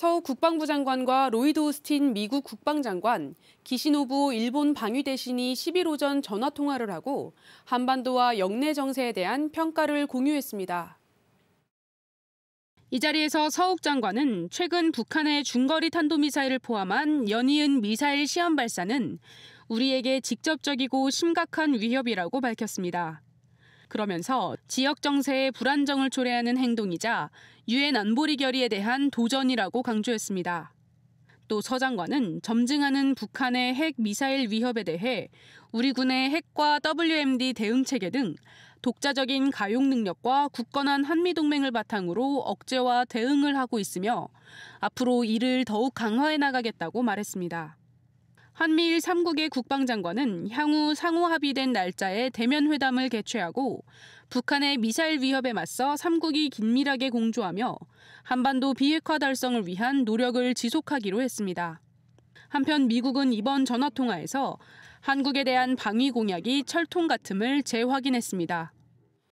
서우 국방부 장관과 로이드 오스틴 미국 국방장관, 기시노부 일본 방위대신이 11일 오전 전화통화를 하고 한반도와 영내 정세에 대한 평가를 공유했습니다. 이 자리에서 서욱 장관은 최근 북한의 중거리 탄도미사일을 포함한 연이은 미사일 시험 발사는 우리에게 직접적이고 심각한 위협이라고 밝혔습니다. 그러면서 지역 정세의 불안정을 초래하는 행동이자 유엔 안보리 결의에 대한 도전이라고 강조했습니다. 또 서장관은 점증하는 북한의 핵 미사일 위협에 대해 우리 군의 핵과 WMD 대응 체계 등 독자적인 가용 능력과 굳건한 한미 동맹을 바탕으로 억제와 대응을 하고 있으며 앞으로 이를 더욱 강화해 나가겠다고 말했습니다. 한미일 3국의 국방장관은 향후 상호 합의된 날짜에 대면 회담을 개최하고 북한의 미사일 위협에 맞서 3국이 긴밀하게 공조하며 한반도 비핵화 달성을 위한 노력을 지속하기로 했습니다. 한편 미국은 이번 전화 통화에서 한국에 대한 방위 공약이 철통 같음을 재확인했습니다.